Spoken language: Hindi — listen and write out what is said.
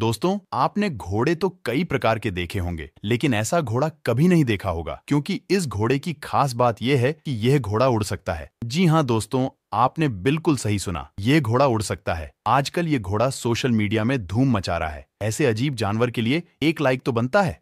दोस्तों आपने घोड़े तो कई प्रकार के देखे होंगे लेकिन ऐसा घोड़ा कभी नहीं देखा होगा क्योंकि इस घोड़े की खास बात यह है कि यह घोड़ा उड़ सकता है जी हाँ दोस्तों आपने बिल्कुल सही सुना यह घोड़ा उड़ सकता है आजकल ये घोड़ा सोशल मीडिया में धूम मचा रहा है ऐसे अजीब जानवर के लिए एक लाइक तो बनता है